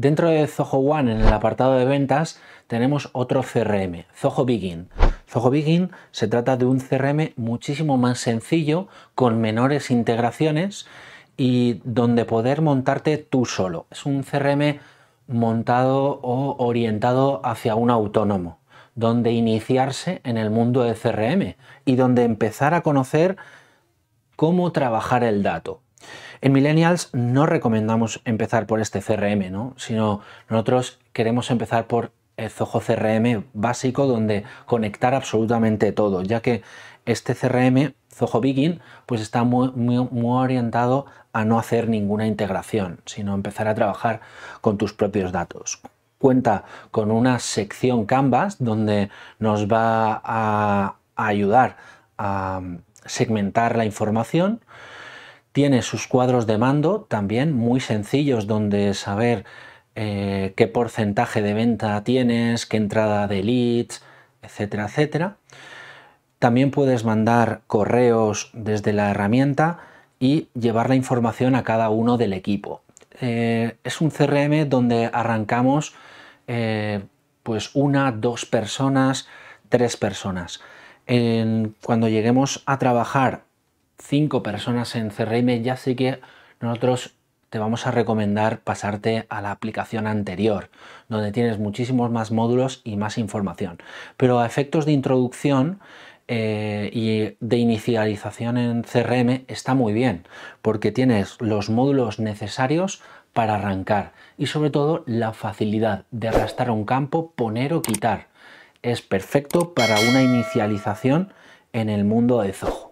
Dentro de Zoho One, en el apartado de ventas, tenemos otro CRM, Zoho Begin. Zoho Begin se trata de un CRM muchísimo más sencillo, con menores integraciones y donde poder montarte tú solo. Es un CRM montado o orientado hacia un autónomo, donde iniciarse en el mundo de CRM y donde empezar a conocer cómo trabajar el dato, en Millennials no recomendamos empezar por este CRM, sino nosotros queremos empezar por el Zoho CRM básico donde conectar absolutamente todo, ya que este CRM, Zoho Begin, pues está muy, orientado a no hacer ninguna integración, sino empezar a trabajar con tus propios datos. Cuenta con una sección Canvas donde nos va a ayudar a segmentar la información tiene sus cuadros de mando también muy sencillos donde saber eh, qué porcentaje de venta tienes, qué entrada de leads, etcétera, etcétera. También puedes mandar correos desde la herramienta y llevar la información a cada uno del equipo. Eh, es un CRM donde arrancamos eh, pues una, dos personas, tres personas. cuando lleguemos a trabajar cinco personas en CRM, ya sé que nosotros te vamos a recomendar pasarte a la aplicación anterior, donde tienes muchísimos más módulos y más información. Pero a efectos de introducción eh, y de inicialización en CRM está muy bien, porque tienes los módulos necesarios para arrancar y sobre todo la facilidad de arrastrar un campo, poner o quitar. Es perfecto para una inicialización en el mundo de Zoho.